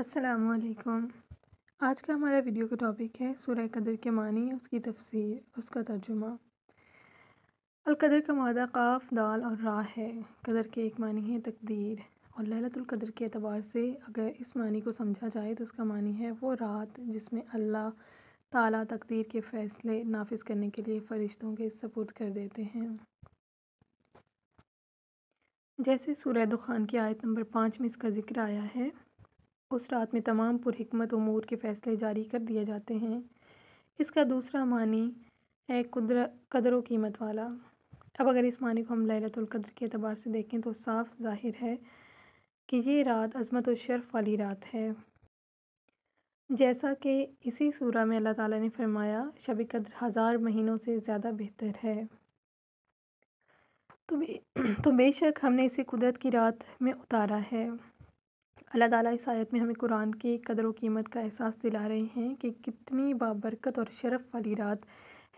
असलकुम आज का हमारा वीडियो का टॉपिक है सूर्य कदर के मानी उसकी तफसीर उसका तर्जुमा अलकदर का मादा काफ दाल और राह है कदर के एक मानी है तकदीर और ललतुल्कदर के अतबार से अगर इस मानी को समझा जाए तो उसका मानी है वो रात जिसमें अल्लाह ताला तकदीर के फ़ैसले नाफिज करने के लिए फ़रिश्तों के सपूत कर देते हैं जैसे सूर्य दुखान की आयत नंबर पाँच में इसका ज़िक्र आया है उस रात में तमाम पुरहकमत अमूर के फ़ैसले जारी कर दिए जाते हैं इसका दूसरा मानी है कुदर कदर वीमत कीमत वाला अब अगर इस मानी को हम लैलतुल्कद्र के अतबार से देखें तो साफ जाहिर है कि ये रात अजमत और शर्फ वाली रात है जैसा कि इसी सूरा में अल्लाह ताला ने फरमाया शब कद्र हज़ार महीनों से ज़्यादा बेहतर है तो बे, तो बेशक हमने इसे कुदरत की रात में उतारा है अल्लाह ताला इस आयत में हमें कुरान की कदर व कीमत का एहसास दिला रहे हैं कि कितनी बाबरकत और शरफ़ वाली रात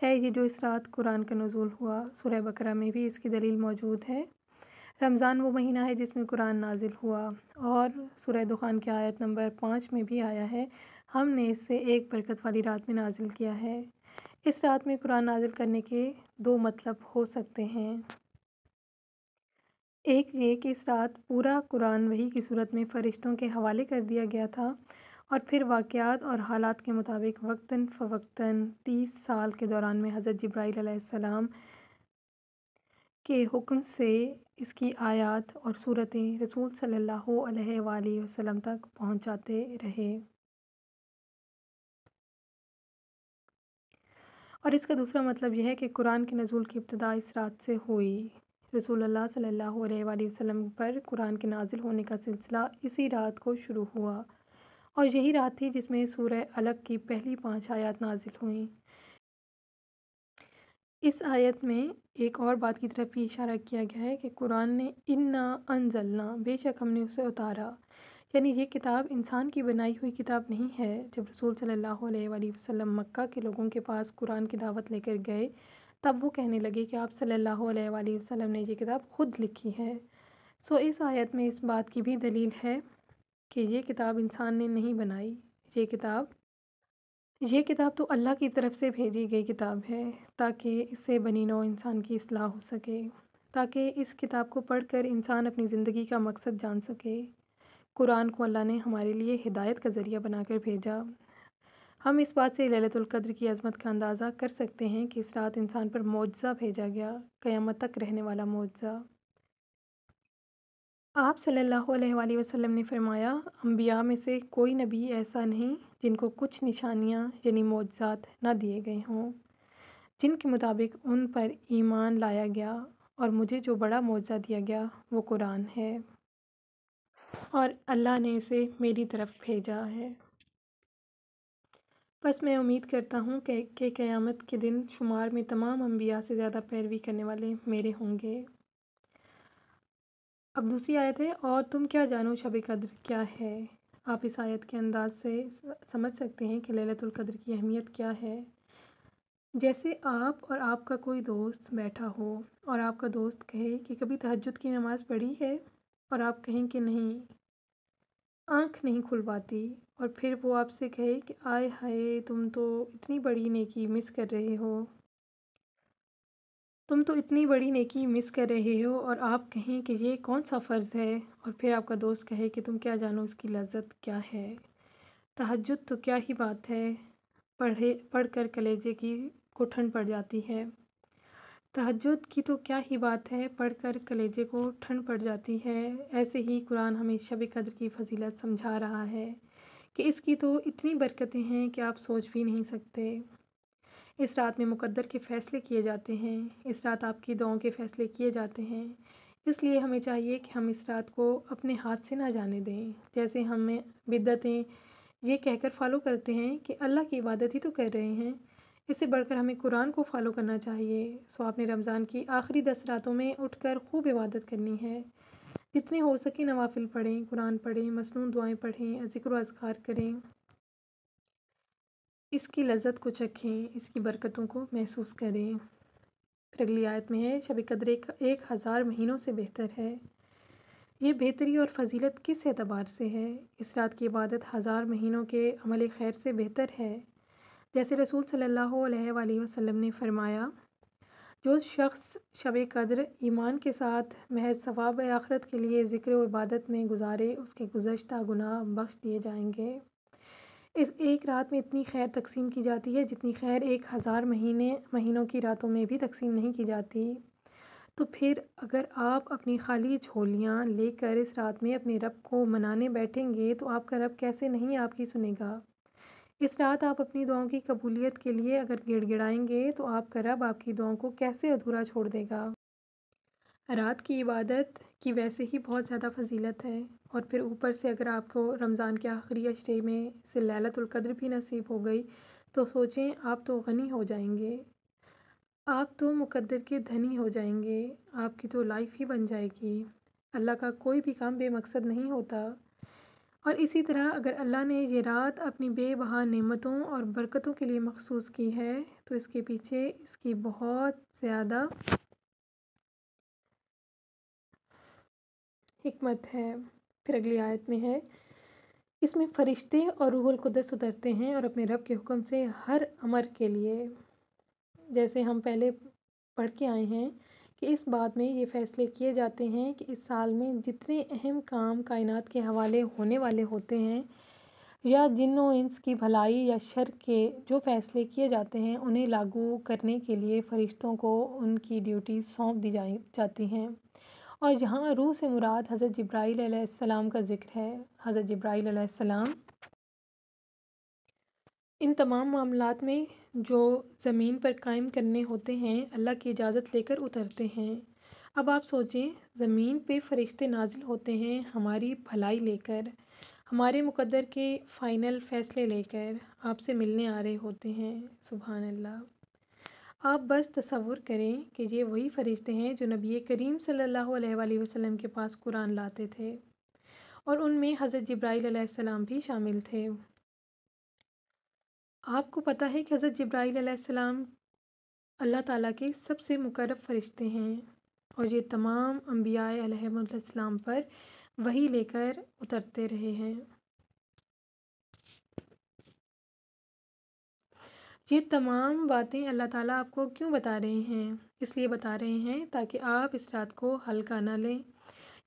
है ये जो इस रात कुरान का नज़ूल हुआ सुरह बकरा में भी इसकी दलील मौजूद है रमज़ान वो महीना है जिसमें कुरान नाजिल हुआ और सुरह दुकान की आयत नंबर पाँच में भी आया है हमने इसे एक बरकत वाली रात में नाजिल किया है इस रात में कुरान नाजिल करने के दो मतलब हो सकते हैं एक ये कि इस रात पूरा कुरान वही की सूरत में फ़रिश्तों के हवाले कर दिया गया था और फिर वाक़ात और हालात के मुताबिक वक्ता फ़वक्ता तीस साल के दौरान में हज़रत जब्राईसम के हुक्म से इसकी आयत और सूरतें रसूल सल्लल्लाहु अलैहि वसल्लम तक पहुँचाते रहे और इसका दूसरा मतलब यह है कि कुरान के नज़ुल की इब्तदा इस रात से हुई रसूलुल्लाह सल्लल्लाहु अलैहि वसल्लम पर कुरान के नाजिल होने का सिलसिला इसी रात को शुरू हुआ और यही रात थी जिसमें सूर्य अलग की पहली पाँच आयत नाजिल हुई इस आयत में एक और बात की तरफ भी इशारा किया गया है कि कुरान ने इन्ना अनजलना बेशक हमने उसे उतारा यानी ये किताब इंसान की बनाई हुई किताब नहीं है जब रसूल सल्लल्लाहु अलैहि वसल्लम मक्का के लोगों के पास कुरान की दावत लेकर गए तब वो कहने लगे कि आप सल्लल्लाहु अलैहि वसल्लम ने ये किताब ख़ुद लिखी है सो इस आयत में इस बात की भी दलील है कि ये किताब इंसान ने नहीं बनाई ये किताब ये किताब तो अल्लाह की तरफ से भेजी गई किताब है ताकि इससे बनी नौ इंसान की असलाह हो सके ताकि इस किताब को पढ़कर इंसान अपनी ज़िंदगी का मकसद जान सके कुरान को अल्लाह ने हमारे लिए हिदायत का ज़रिया बनाकर भेजा हम इस बात से ललितुल्कद्र की अजमत का अंदाज़ा कर सकते हैं कि इस रात इंसान पर मुआजा भेजा गया क़यामत तक रहने वाला मुआवजा आप सल्लल्लाहु अलैहि वसल्लम ने फरमाया अम्बिया में से कोई नबी ऐसा नहीं जिनको कुछ निशानियाँ यानी मुआजात ना दिए गए हों जिनके मुताबिक उन पर ईमान लाया गया और मुझे जो बड़ा मुआवजा दिया गया वो कुरान है और अल्लाह ने इसे मेरी तरफ़ भेजा है बस मैं उम्मीद करता हूँ कि के क़यामत के दिन शुमार में तमाम अम्बिया से ज़्यादा पैरवी करने वाले मेरे होंगे अब दूसरी आयत है और तुम क्या जानो शब कदर क्या है आप इस आयत के अंदाज से समझ सकते हैं कि ललतुल्कद्र की अहमियत क्या है जैसे आप और आपका कोई दोस्त बैठा हो और आपका दोस्त कहे कि कभी तहजद की नमाज़ पढ़ी है और आप कहें कि नहीं आँख नहीं खुलवाती और फिर वो आपसे कहे कि आए हाय तुम तो इतनी बड़ी नेकी मिस कर रहे हो तुम तो इतनी बड़ी नेकी मिस कर रहे हो और आप कहें कि ये कौन सा फ़र्ज़ है और फिर आपका दोस्त कहे कि तुम क्या जानो उसकी लज्जत क्या है तहजद तो क्या ही बात है पढ़े पढ़ कर कलेजे की को ठंड पड़ जाती है तहजद की तो क्या ही बात है पढ़ कर कलेजे को ठंड पड़ जाती है ऐसे ही कुरान हमेशा भी कदर की फजीलत समझा रहा है कि इसकी तो इतनी बरकतें हैं कि आप सोच भी नहीं सकते इस रात में मुकद्दर के फ़ैसले किए जाते हैं इस रात आपकी दुआओं के फ़ैसले किए जाते हैं इसलिए हमें चाहिए कि हम इस रात को अपने हाथ से ना जाने दें जैसे हमें बिद्दतें ये कहकर फॉलो करते हैं कि अल्लाह की इबादत ही तो कर रहे हैं इससे बढ़कर हमें कुरान को फॉलो करना चाहिए सो आपने रमज़ान की आखिरी दस रातों में उठकर खूब इबादत करनी है जितने हो सके नवाफिल पढ़ें कुरान पढ़ें मसनू दुआएं पढ़ें ज़िक्र अजगार करें इसकी लज्जत को चखें इसकी बरकतों को महसूस करें फिर अगली आयत में है शब कदर एक, एक हज़ार महीनों से बेहतर है ये बेहतरी और फजीलत किस एतबार से है इस रात की इबादत हज़ार महीनों के अमल खैर से बेहतर है जैसे रसूल सल्लल्लाहु अलैहि वसल्लम ने फरमाया जो शख्स शब कदर ईमान के साथ महज सवाब आखरत के लिए ज़िक्र व इबादत में गुजारे उसके गुजशत गुनाह बख्श दिए जाएंगे इस एक रात में इतनी खैर तकसीम की जाती है जितनी खैर एक हज़ार महीने महीनों की रातों में भी तकसीम नहीं की जाती तो फिर अगर आप अपनी खाली झोलियाँ लेकर इस रात में अपने रब को मनाने बैठेंगे तो आपका रब कैसे नहीं आपकी सुनेगा इस रात आप अपनी दुआओं की कबूलियत के लिए अगर गिड़गिड़ाएंगे तो आपका रब आपकी दुआओं को कैसे अधूरा छोड़ देगा रात की इबादत की वैसे ही बहुत ज़्यादा फजीलत है और फिर ऊपर से अगर आपको रमज़ान के आखिरी अशरे में से लैलतुल्कद्र भी नसीब हो गई तो सोचें आप तो गनी हो जाएंगे आप तो मुकद्दर के धनी हो जाएंगे आपकी तो लाइफ ही बन जाएगी अल्लाह का कोई भी काम बेमकसद नहीं होता और इसी तरह अगर अल्लाह ने ये रात अपनी बेबहा नेमतों और बरकतों के लिए मखसूस की है तो इसके पीछे इसकी बहुत ज़्यादा हमत है फिर अगली आयत में है इसमें फरिश्ते और रूहुल कुदस उतरते हैं और अपने रब के हुक्म से हर अमर के लिए जैसे हम पहले पढ़ के आए हैं कि इस बात में ये फ़ैसले किए जाते हैं कि इस साल में जितने अहम काम कायनात के हवाले होने वाले होते हैं या जिनों इंस की भलाई या शर के जो फ़ैसले किए जाते हैं उन्हें लागू करने के लिए फ़रिश्तों को उनकी ड्यूटी सौंप दी जा, जाती हैं और यहाँ रूह से मुराद हज़रत जब्राईसम का ज़िक्र है हज़रत जब्राईसम इन तमाम मामलों में जो ज़मीन पर कायम करने होते हैं अल्लाह की इजाज़त लेकर उतरते हैं अब आप सोचें ज़मीन पे फ़रिश्ते नाजिल होते हैं हमारी भलाई लेकर हमारे मुकद्दर के फ़ाइनल फ़ैसले लेकर आपसे मिलने आ रहे होते हैं सुबह अल्लाह आप बस तसवुर करें कि ये वही फ़रिश्ते हैं जो नबी करीम सल्लल्लाहु अलैहि वसल्लम के पास कुरान लाते थे और उनमें हज़रत जब्राईसम भी शामिल थे आपको पता है कि हज़रत जब्राईसम अल्लाह ताला के सबसे मुकरब फ़रिश्ते हैं और ये तमाम अम्बियाम पर वही लेकर उतरते रहे हैं ये तमाम बातें अल्लाह ताला आपको क्यों बता रहे हैं इसलिए बता रहे हैं ताकि आप इस रात को हल्का ना लें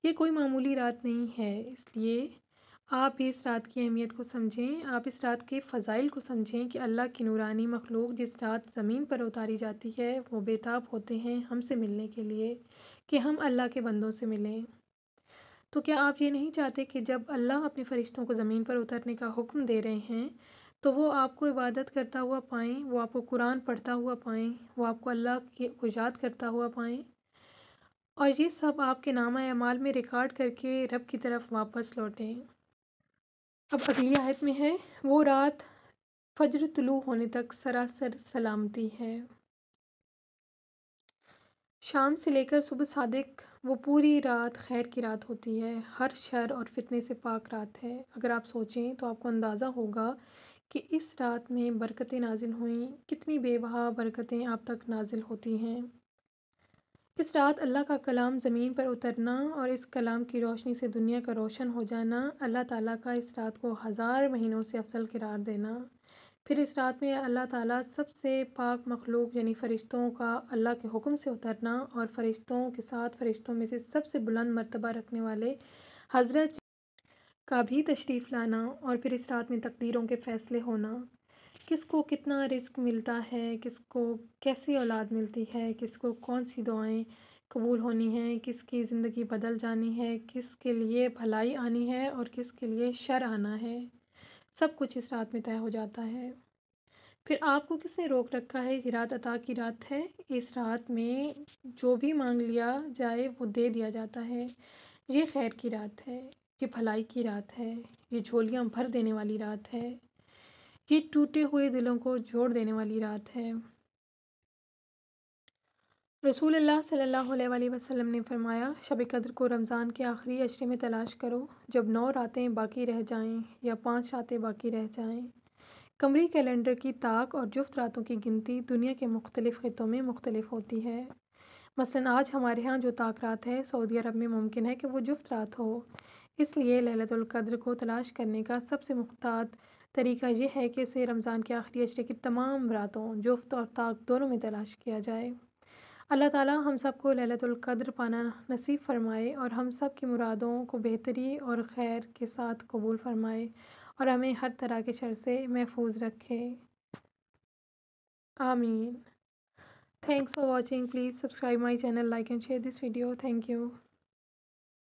ये कोई मामूली रात नहीं है इसलिए आप इस रात की अहमियत को समझें आप इस रात के फ़ज़ाइल को समझें कि अल्लाह की नूरानी मखलूक जिस रात ज़मीन पर उतारी जाती है वो बेताब होते हैं हमसे मिलने के लिए कि हम अल्लाह के बंदों से मिलें तो क्या आप ये नहीं चाहते कि जब अल्लाह अपने फ़रिश्तों को ज़मीन पर उतरने का हुक्म दे रहे हैं तो वो आपको इबादत करता हुआ पाएँ वो आपको कुरान पढ़ता हुआ पाएँ वो आपको अल्लाह को याद करता हुआ पाएँ और ये सब आपके नामा अमाल में रिकॉर्ड करके रब की तरफ वापस लौटें अब अगली आयत में है वो रात फजर तुलु होने तक सरासर सलामती है शाम से लेकर सुबह सादिक वो पूरी रात खैर की रात होती है हर शर और फितने से पाक रात है अगर आप सोचें तो आपको अंदाज़ा होगा कि इस रात में बरकतें नाजिल हुई कितनी बेवहा बरकतें आप तक नाजिल होती हैं इस रात अल्लाह का कलाम ज़मीन पर उतरना और इस कलाम की रोशनी से दुनिया का रोशन हो जाना अल्लाह ताला का इस रात को हज़ार महीनों से अफसल करार देना फिर इस रात में अल्लाह ताला सबसे पाक मखलूक यानी फ़रिश्तों का अल्लाह के हुक्म से उतरना और फ़रिश्तों के साथ फ़रिश्तों में से सबसे बुलंद मरतबा रखने वाले हज़रत का भी तशरीफ़ लाना और फिर इस रात में तकदीरों के फ़ैसले होना किसको कितना रिस्क मिलता है किसको कैसी औलाद मिलती है किसको कौन सी दुआएं कबूल होनी हैं किसकी ज़िंदगी बदल जानी है किसके लिए भलाई आनी है और किसके लिए शर आना है सब कुछ इस रात में तय हो जाता है फिर आपको किसने रोक रखा है ये रात अता की रात है इस रात में जो भी मांग लिया जाए वो दे दिया जाता है ये खैर की रात है ये भलाई की रात है ये झोलियाँ भर देने वाली रात है ये टूटे हुए दिलों को जोड़ देने वाली रात है रसूल अल्लाह सल्लल्लाहु अलैहि वसल्लम ने फरमाया शब क़द्र को रमज़ान के आखिरी अशरे में तलाश करो जब नौ रातें बाकी रह जाएं या पांच रातें बाकी रह जाएं कमरी कैलेंडर की ताक और जुफ्त रातों की गिनती दुनिया के मुख्तलिफ़ ख़ितों में मुख्तलिफ होती है मसलन आज हमारे यहाँ जो ताक रात है सऊदी अरब में मुमकिन है कि वह जुफ्त रात हो इसलिए लहलतुल्कद्र को तलाश करने का सबसे मुख्तात तरीका यह है कि इसे रमज़ान के आखिरी अशरे की तमाम रातों जुफ्त और ताक दोनों में तलाश किया जाए अल्लाह ताला हम सब को ललतुल्कद्र पाना नसीब फरमाए और हम सब की मुरादों को बेहतरी और खैर के साथ कबूल फरमाए और हमें हर तरह के शर से महफूज रखे आमीन thanks for watching please subscribe my channel like and share this video thank you